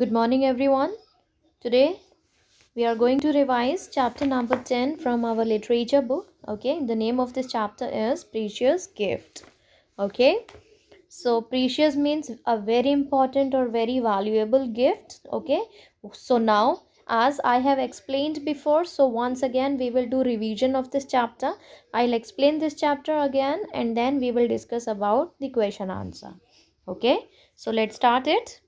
Good morning everyone. Today we are going to revise chapter number 10 from our literature book. Okay, the name of this chapter is Precious Gift. Okay, so precious means a very important or very valuable gift. Okay, so now as I have explained before so once again we will do revision of this chapter I'll explain this chapter again and then we will discuss about the question answer okay so let's start it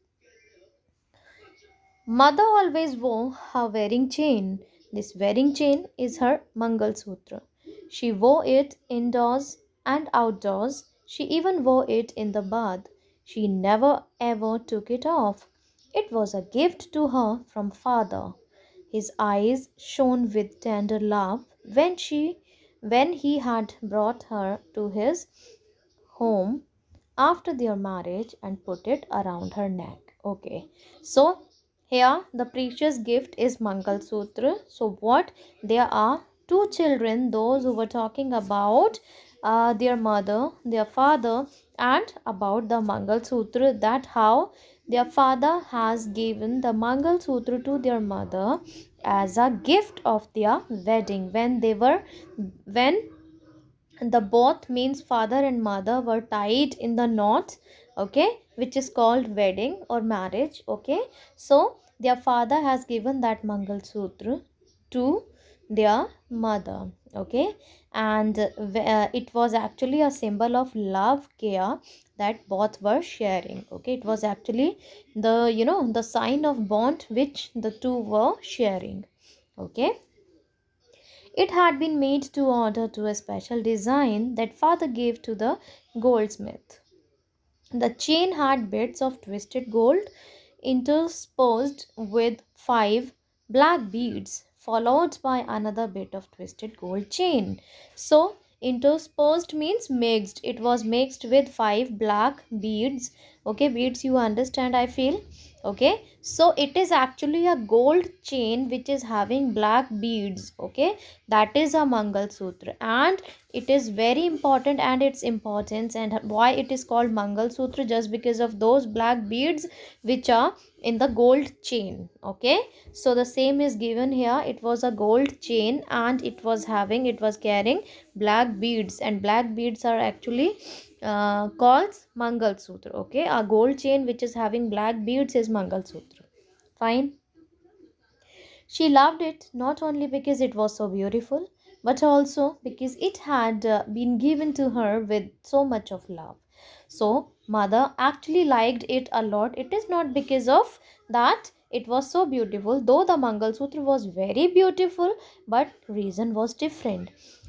Mother always wore her wedding chain. This wedding chain is her Mangal Sutra. She wore it indoors and outdoors. She even wore it in the bath. She never ever took it off. It was a gift to her from father. His eyes shone with tender love when she when he had brought her to his home after their marriage and put it around her neck. Okay. So here the precious gift is Mangal Sutra. So what? There are two children, those who were talking about uh, their mother, their father and about the Mangal Sutra that how their father has given the Mangal Sutra to their mother as a gift of their wedding when they were when the both means father and mother were tied in the knot okay which is called wedding or marriage okay so their father has given that mangal sutra to their mother okay and uh, it was actually a symbol of love care that both were sharing okay it was actually the you know the sign of bond which the two were sharing okay it had been made to order to a special design that father gave to the goldsmith the chain had bits of twisted gold interspersed with five black beads followed by another bit of twisted gold chain. So interspersed means mixed. It was mixed with five black beads okay beads you understand i feel okay so it is actually a gold chain which is having black beads okay that is a mangal sutra and it is very important and its importance and why it is called mangal sutra just because of those black beads which are in the gold chain okay so the same is given here it was a gold chain and it was having it was carrying black beads and black beads are actually uh, calls Mangal Sutra. Okay, a gold chain which is having black beads is Mangal Sutra. Fine. She loved it not only because it was so beautiful, but also because it had uh, been given to her with so much of love. So, mother actually liked it a lot. It is not because of that it was so beautiful, though the Mangal Sutra was very beautiful, but reason was different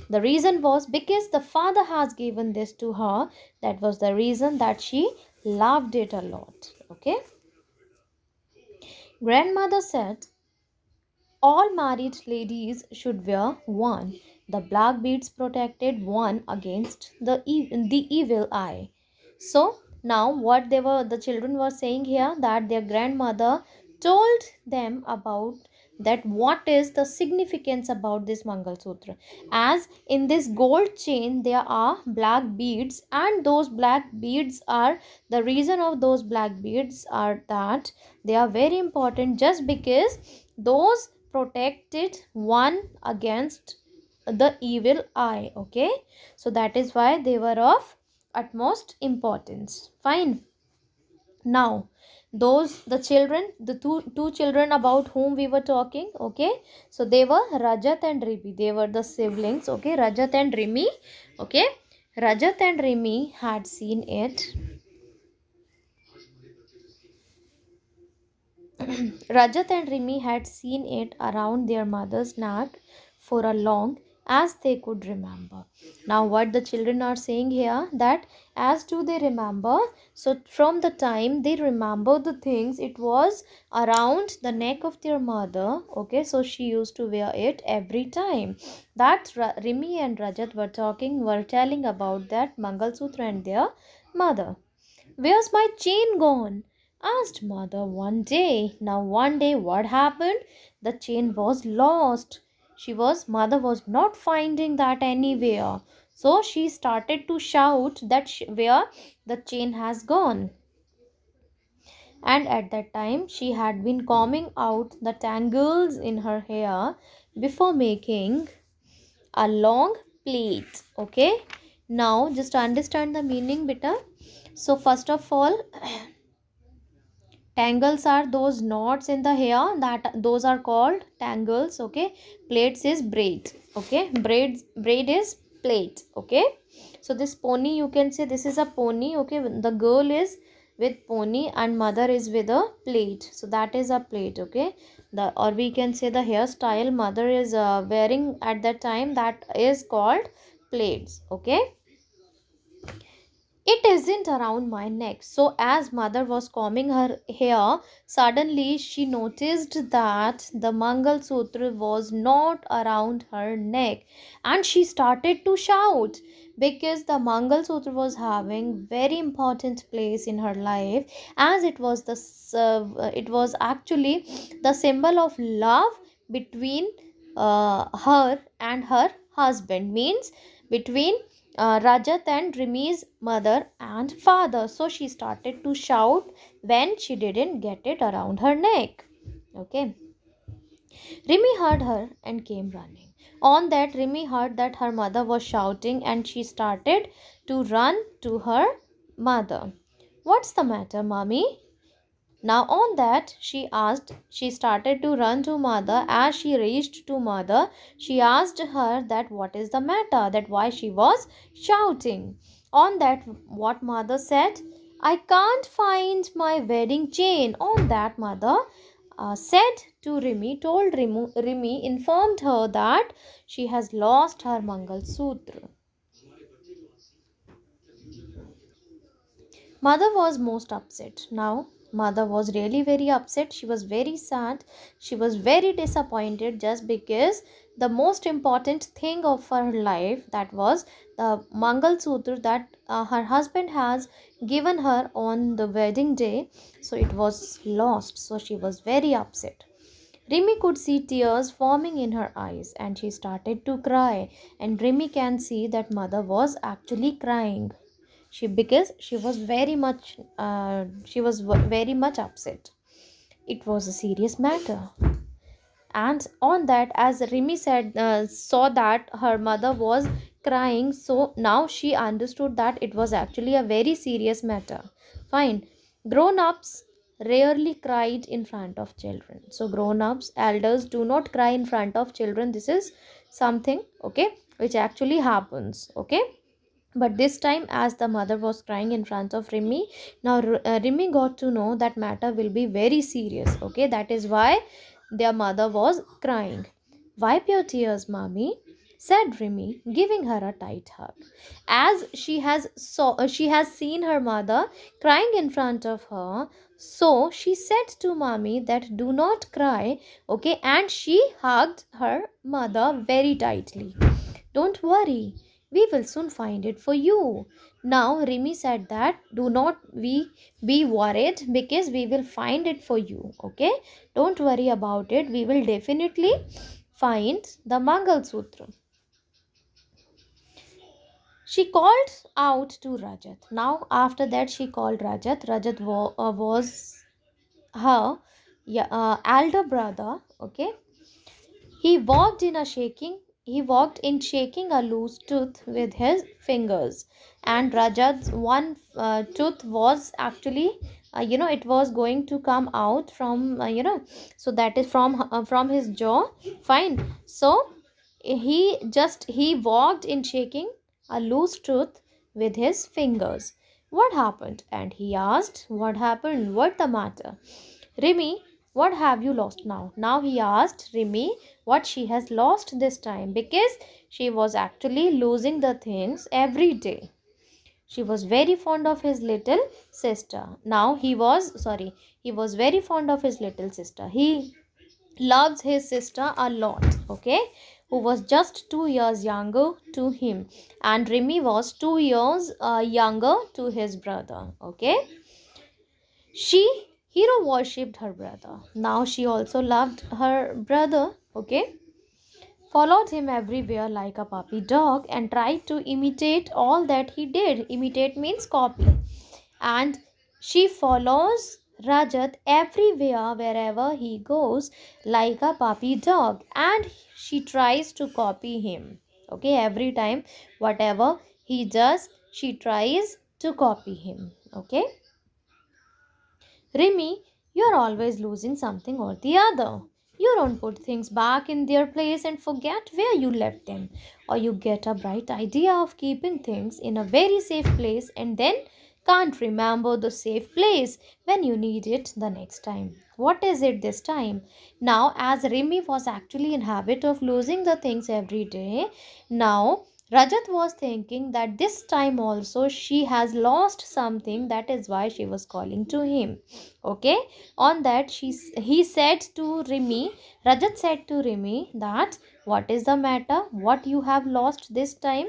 the reason was because the father has given this to her. That was the reason that she loved it a lot. Okay. Grandmother said, all married ladies should wear one. The black beads protected one against the, e the evil eye. So now what they were the children were saying here that their grandmother told them about that what is the significance about this Mangal Sutra. As in this gold chain, there are black beads and those black beads are, the reason of those black beads are that they are very important just because those protected one against the evil eye, okay. So that is why they were of utmost importance. Fine. Now, those the children the two two children about whom we were talking okay so they were rajat and rimi they were the siblings okay rajat and rimi okay rajat and rimi had seen it rajat and rimi had seen it around their mother's neck for a long as they could remember. Now what the children are saying here that as do they remember. So from the time they remember the things it was around the neck of their mother. Okay so she used to wear it every time. That Rimi and Rajat were talking were telling about that Mangal Sutra and their mother. Where's my chain gone? asked mother one day. Now one day what happened? The chain was lost she was mother was not finding that anywhere so she started to shout that she, where the chain has gone and at that time she had been combing out the tangles in her hair before making a long plait okay now just understand the meaning better so first of all tangles are those knots in the hair that those are called tangles okay plaits is braid okay braid braid is plate. okay so this pony you can say this is a pony okay the girl is with pony and mother is with a plate. so that is a plate. okay the or we can say the hairstyle mother is uh, wearing at that time that is called plaits okay it isn't around my neck. So as mother was combing her hair, suddenly she noticed that the Mangal Sutra was not around her neck and she started to shout because the Mangal Sutra was having very important place in her life as it was the uh, it was actually the symbol of love between uh, her and her husband means between uh, Rajat and Rimi's mother and father. So she started to shout when she didn't get it around her neck. Okay. Rimi heard her and came running. On that, Rimi heard that her mother was shouting and she started to run to her mother. What's the matter, mommy? Now on that she asked she started to run to mother as she reached to mother she asked her that what is the matter that why she was shouting on that what mother said I can't find my wedding chain on that mother uh, said to Rimi told Rimi informed her that she has lost her Mangal Sutra. Mother was most upset. Now mother was really very upset she was very sad she was very disappointed just because the most important thing of her life that was the mangal sutra that uh, her husband has given her on the wedding day so it was lost so she was very upset Rimi could see tears forming in her eyes and she started to cry and Rimi can see that mother was actually crying she because she was very much uh, she was very much upset it was a serious matter and on that as rimi said uh, saw that her mother was crying so now she understood that it was actually a very serious matter fine grown ups rarely cried in front of children so grown ups elders do not cry in front of children this is something okay which actually happens okay but this time as the mother was crying in front of Rimi, now uh, Rimi got to know that matter will be very serious. Okay, that is why their mother was crying. Wipe your tears, mommy, said Rimi, giving her a tight hug. As she has saw, uh, she has seen her mother crying in front of her, so she said to mommy that do not cry, okay, and she hugged her mother very tightly. Don't worry, we will soon find it for you. Now Rimi said that do not we be worried because we will find it for you. Okay. Don't worry about it. We will definitely find the Mangal Sutra. She called out to Rajat. Now after that she called Rajat. Rajat wa uh, was her yeah, uh, elder brother. Okay. He walked in a shaking he walked in shaking a loose tooth with his fingers. And Rajat's one uh, tooth was actually, uh, you know, it was going to come out from, uh, you know, so that is from uh, from his jaw. Fine. So he just, he walked in shaking a loose tooth with his fingers. What happened? And he asked, what happened? What the matter? Rimi what have you lost now? Now he asked Rimi what she has lost this time because she was actually losing the things every day. She was very fond of his little sister. Now he was, sorry, he was very fond of his little sister. He loves his sister a lot, okay? Who was just two years younger to him. And Rimi was two years uh, younger to his brother, okay? She Hero worshipped her brother. Now she also loved her brother, okay? Followed him everywhere like a puppy dog and tried to imitate all that he did. Imitate means copy. And she follows Rajat everywhere, wherever he goes, like a puppy dog. And she tries to copy him. Okay, every time, whatever he does, she tries to copy him. Okay. Remy, you're always losing something or the other. You don't put things back in their place and forget where you left them. Or you get a bright idea of keeping things in a very safe place and then can't remember the safe place when you need it the next time. What is it this time? Now, as Remy was actually in habit of losing the things every day, now Rajat was thinking that this time also she has lost something that is why she was calling to him. Okay. On that she he said to Rimi, Rajat said to Rimi that what is the matter? What you have lost this time?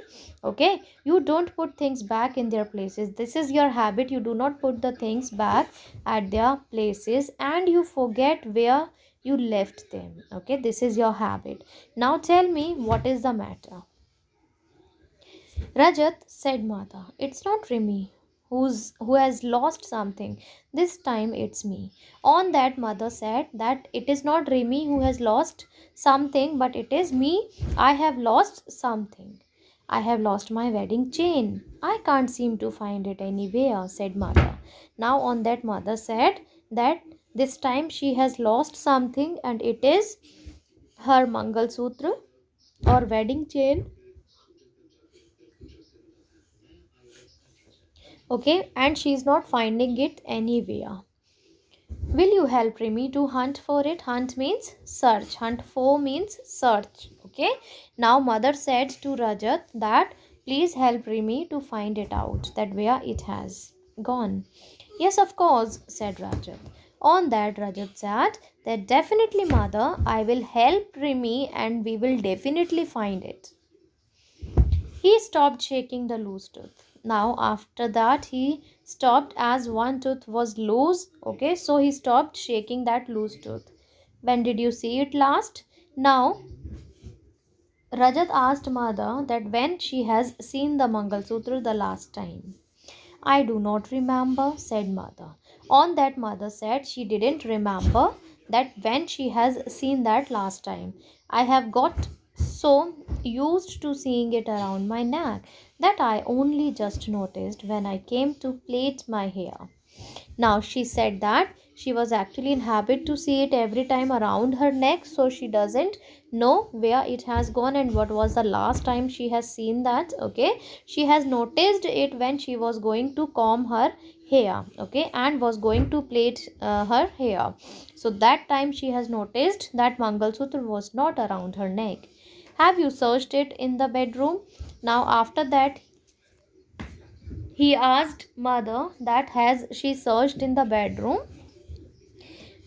Okay. You don't put things back in their places. This is your habit. You do not put the things back at their places and you forget where you left them. Okay. This is your habit. Now tell me what is the matter Rajat, said Mata, it's not Rimi who's, who has lost something. This time it's me. On that, Mother said that it is not Rimi who has lost something, but it is me. I have lost something. I have lost my wedding chain. I can't seem to find it anywhere, said Mother. Now, on that, Mother said that this time she has lost something and it is her Mangal Sutra or wedding chain okay and she is not finding it anywhere will you help remy to hunt for it hunt means search hunt for means search okay now mother said to rajat that please help remy to find it out that where it has gone yes of course said rajat on that rajat said that definitely mother i will help remy and we will definitely find it he stopped shaking the loose tooth now after that he stopped as one tooth was loose okay so he stopped shaking that loose tooth when did you see it last now rajat asked mother that when she has seen the mangal sutra the last time i do not remember said mother on that mother said she didn't remember that when she has seen that last time i have got so used to seeing it around my neck that I only just noticed when I came to plait my hair. Now she said that she was actually in habit to see it every time around her neck so she doesn't know where it has gone and what was the last time she has seen that okay she has noticed it when she was going to comb her hair okay and was going to plait uh, her hair so that time she has noticed that mangalsutra was not around her neck have you searched it in the bedroom now after that he asked mother that has she searched in the bedroom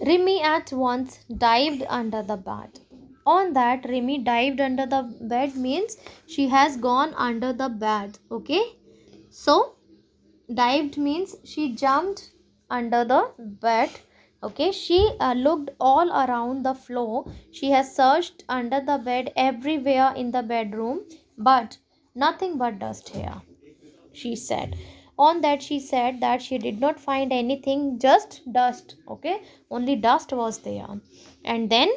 rimi at once dived under the bed on that rimi dived under the bed means she has gone under the bed okay so dived means she jumped under the bed okay she uh, looked all around the floor she has searched under the bed everywhere in the bedroom but nothing but dust here she said on that she said that she did not find anything just dust okay only dust was there and then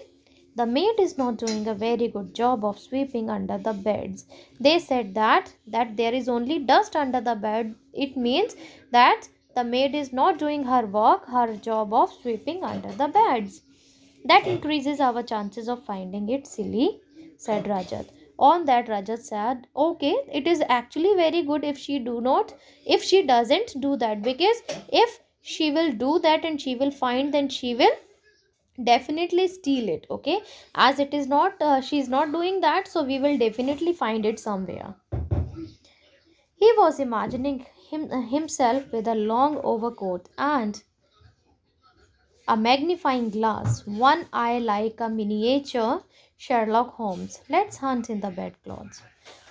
the maid is not doing a very good job of sweeping under the beds they said that that there is only dust under the bed it means that the maid is not doing her work, her job of sweeping under the beds. That increases our chances of finding it silly, said Rajat. On that, Rajat said, okay, it is actually very good if she do not, if she doesn't do that because if she will do that and she will find then she will definitely steal it okay as it is not uh, she is not doing that so we will definitely find it somewhere he was imagining him, uh, himself with a long overcoat and a magnifying glass, one eye like a miniature Sherlock Holmes. Let's hunt in the bedclothes.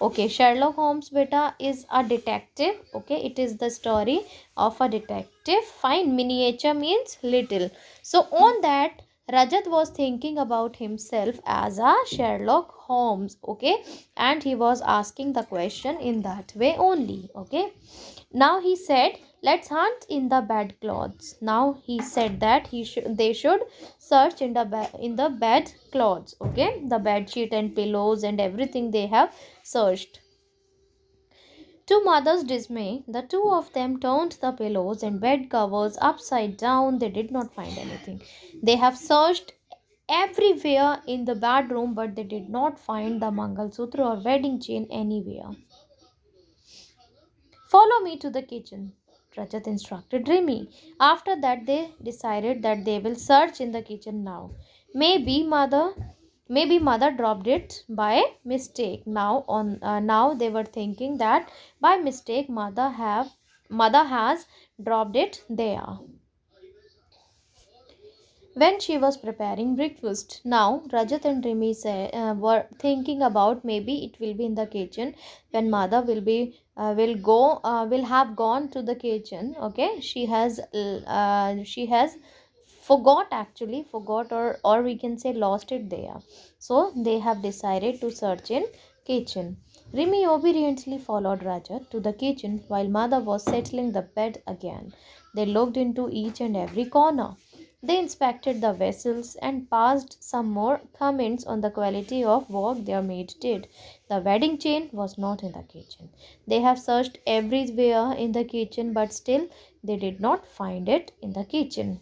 Okay, Sherlock Holmes beta is a detective. Okay, it is the story of a detective. Fine, miniature means little. So on that, Rajat was thinking about himself as a Sherlock Holmes. Okay, and he was asking the question in that way only. Okay. Now he said, let's hunt in the bed clothes. Now he said that he should they should search in the in the bed clothes. Okay, the bed sheet and pillows and everything they have searched. To mother's dismay, the two of them turned the pillows and bed covers upside down. They did not find anything. They have searched everywhere in the bedroom but they did not find the Mangal Sutra or wedding chain anywhere. Follow me to the kitchen, Rajat instructed Rimi. After that, they decided that they will search in the kitchen now. Maybe mother, maybe mother dropped it by mistake. Now on, uh, now they were thinking that by mistake mother have mother has dropped it there. When she was preparing breakfast, now Rajat and Rimi say, uh, were thinking about maybe it will be in the kitchen when mother will be uh, will go uh, will have gone to the kitchen okay she has uh, she has forgot actually forgot or or we can say lost it there so they have decided to search in kitchen Rimi obediently followed Raja to the kitchen while Mother was settling the bed again. They looked into each and every corner. They inspected the vessels and passed some more comments on the quality of work their maid did. The wedding chain was not in the kitchen. They have searched everywhere in the kitchen but still they did not find it in the kitchen.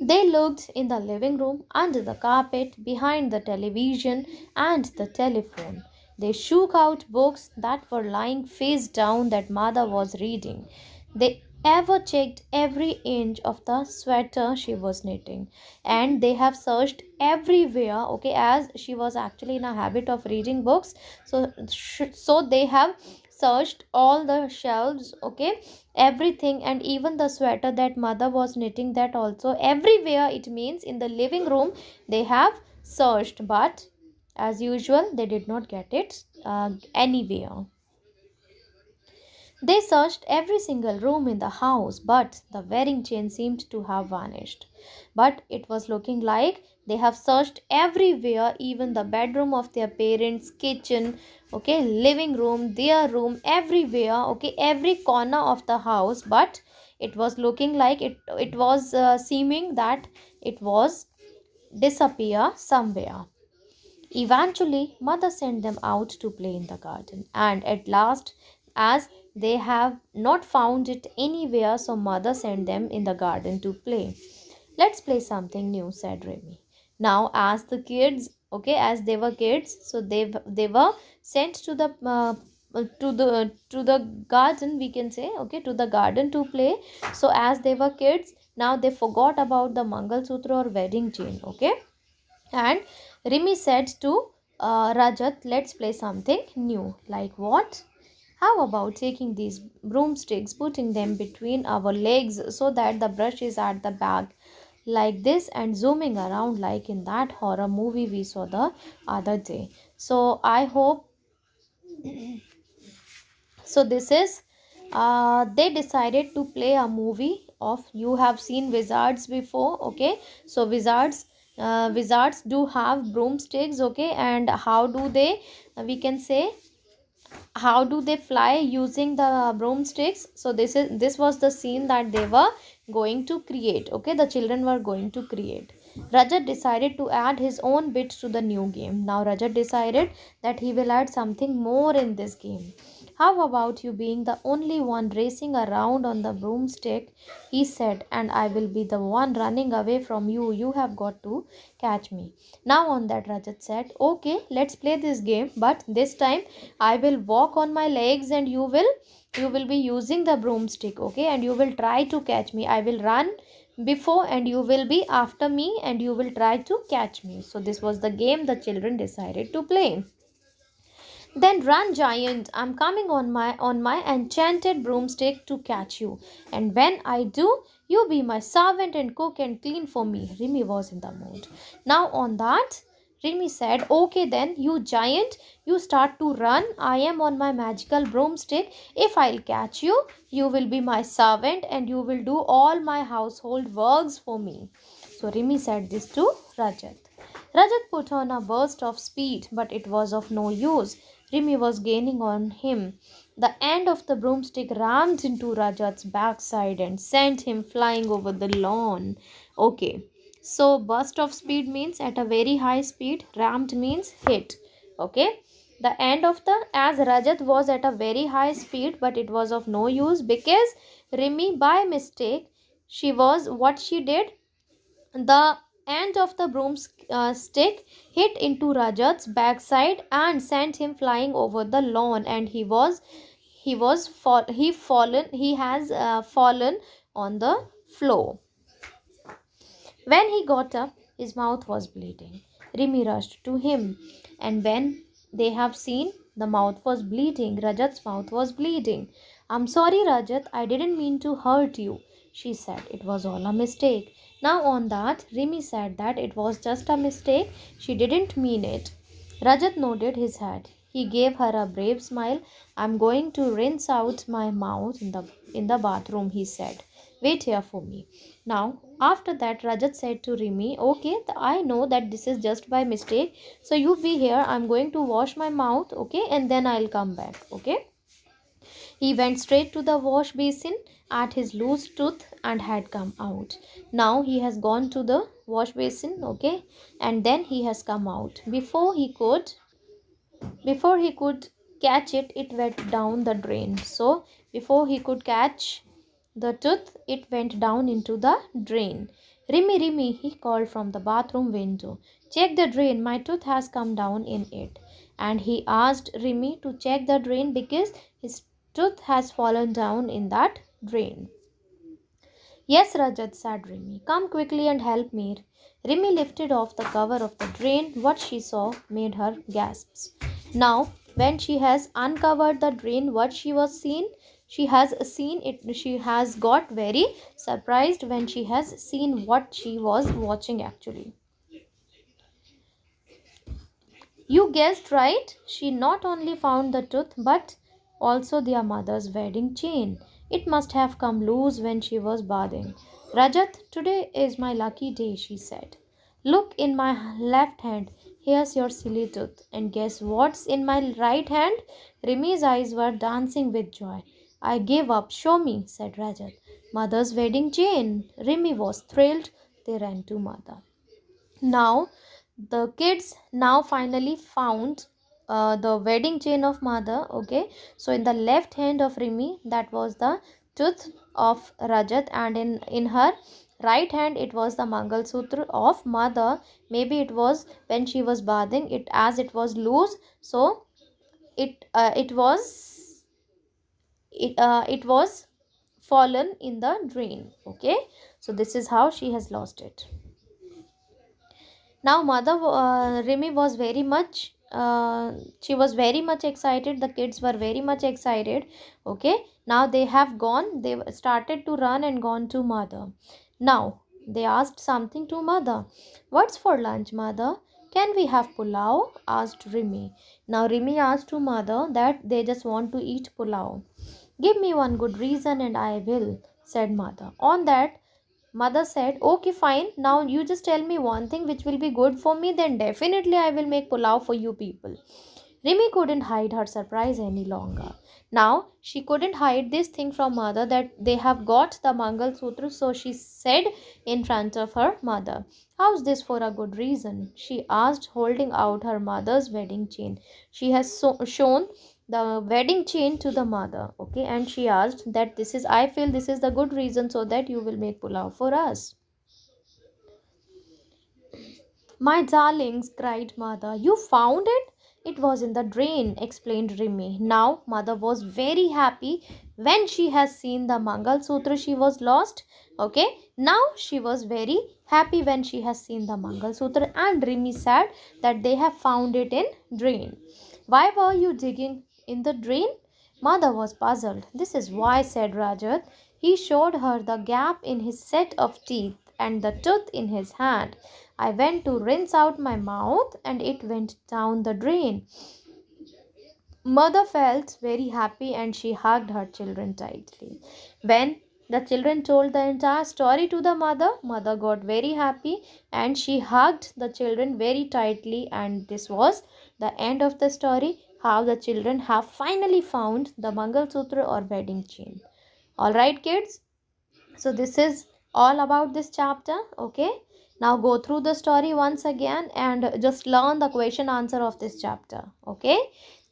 They looked in the living room, under the carpet, behind the television and the telephone. They shook out books that were lying face down that mother was reading. They ever checked every inch of the sweater she was knitting and they have searched everywhere okay as she was actually in a habit of reading books so so they have searched all the shelves okay everything and even the sweater that mother was knitting that also everywhere it means in the living room they have searched but as usual they did not get it uh, anywhere they searched every single room in the house, but the wedding chain seemed to have vanished. But it was looking like they have searched everywhere, even the bedroom of their parents, kitchen, okay, living room, their room, everywhere, okay, every corner of the house. But it was looking like it, it was uh, seeming that it was disappear somewhere. Eventually, mother sent them out to play in the garden, and at last, as they have not found it anywhere, so mother sent them in the garden to play. Let's play something new, said Remy. Now, as the kids, okay, as they were kids, so they they were sent to the uh, uh, to the to the garden we can say okay to the garden to play so as they were kids now they forgot about the mangal sutra or wedding chain okay and rimi said to uh, rajat let's play something new like what how about taking these broomsticks, putting them between our legs so that the brush is at the back like this and zooming around like in that horror movie we saw the other day. So I hope, so this is, uh, they decided to play a movie of, you have seen wizards before, okay. So wizards, uh, wizards do have broomsticks, okay. And how do they, we can say, how do they fly using the broomsticks so this is this was the scene that they were going to create okay the children were going to create rajat decided to add his own bits to the new game now rajat decided that he will add something more in this game how about you being the only one racing around on the broomstick? He said, and I will be the one running away from you. You have got to catch me. Now on that, Rajat said, Okay, let's play this game, but this time I will walk on my legs and you will you will be using the broomstick okay and you will try to catch me i will run before and you will be after me and you will try to catch me so this was the game the children decided to play then run, giant, I'm coming on my on my enchanted broomstick to catch you. And when I do, you be my servant and cook and clean for me. Rimi was in the mood. Now on that, Rimi said, Okay then, you giant, you start to run. I am on my magical broomstick. If I'll catch you, you will be my servant and you will do all my household works for me. So Rimi said this to Rajat. Rajat put on a burst of speed, but it was of no use. Rimi was gaining on him. The end of the broomstick rammed into Rajat's backside and sent him flying over the lawn. Okay, so burst of speed means at a very high speed, rammed means hit. Okay, the end of the as Rajat was at a very high speed, but it was of no use because Rimi by mistake she was what she did the end of the broomstick uh, hit into Rajat's backside and sent him flying over the lawn and he was he was fall he fallen he has uh, fallen on the floor. When he got up, his mouth was bleeding. Rimi rushed to him and when they have seen the mouth was bleeding, Rajat's mouth was bleeding. I'm sorry Rajat, I didn't mean to hurt you, she said. It was all a mistake. Now on that, Rimi said that it was just a mistake. She didn't mean it. Rajat nodded his head. He gave her a brave smile. I'm going to rinse out my mouth in the in the bathroom, he said. Wait here for me. Now, after that, Rajat said to Rimi, Okay, I know that this is just by mistake. So you be here. I'm going to wash my mouth, okay? And then I'll come back, okay? He went straight to the wash basin at his loose tooth and had come out. Now he has gone to the wash basin, okay, and then he has come out. Before he could, before he could catch it, it went down the drain. So before he could catch the tooth, it went down into the drain. Rimi, Rimi, he called from the bathroom window. Check the drain, my tooth has come down in it. And he asked Rimi to check the drain because his tooth has fallen down in that drained. Yes, Rajat, said Rimi. Come quickly and help me. Rimi lifted off the cover of the drain. What she saw made her gasp. Now, when she has uncovered the drain, what she was seen, she has seen it. She has got very surprised when she has seen what she was watching actually. You guessed right. She not only found the tooth but also their mother's wedding chain. It must have come loose when she was bathing. Rajat, today is my lucky day, she said. Look in my left hand. Here's your silly tooth. And guess what's in my right hand? Rimi's eyes were dancing with joy. I gave up. Show me, said Rajat. Mother's wedding chain. Rimi was thrilled. They ran to mother. Now, the kids now finally found uh, the wedding chain of mother okay so in the left hand of rimi that was the tooth of rajat and in in her right hand it was the mangal sutra of mother maybe it was when she was bathing it as it was loose so it uh, it was it uh, it was fallen in the drain okay so this is how she has lost it now mother uh, rimi was very much she was very much excited the kids were very much excited okay now they have gone they started to run and gone to mother now they asked something to mother what's for lunch mother can we have pulao asked rimi now rimi asked to mother that they just want to eat pulao give me one good reason and i will said mother on that Mother said, okay fine, now you just tell me one thing which will be good for me then definitely I will make pulao for you people. Rimi couldn't hide her surprise any longer. Now she couldn't hide this thing from mother that they have got the Mangal Sutra so she said in front of her mother. How's this for a good reason? She asked holding out her mother's wedding chain. She has so shown the wedding chain to the mother okay and she asked that this is i feel this is the good reason so that you will make pulao for us my darlings cried mother you found it it was in the drain explained rimi now mother was very happy when she has seen the mangal sutra she was lost okay now she was very happy when she has seen the mangal sutra and rimi said that they have found it in drain why were you digging in the drain? Mother was puzzled. This is why, said Rajat. He showed her the gap in his set of teeth and the tooth in his hand. I went to rinse out my mouth and it went down the drain. Mother felt very happy and she hugged her children tightly. When the children told the entire story to the mother, mother got very happy and she hugged the children very tightly and this was the end of the story how the children have finally found the Mangal Sutra or wedding chain. Alright kids, so this is all about this chapter, okay. Now go through the story once again and just learn the question answer of this chapter, okay.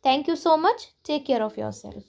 Thank you so much. Take care of yourself.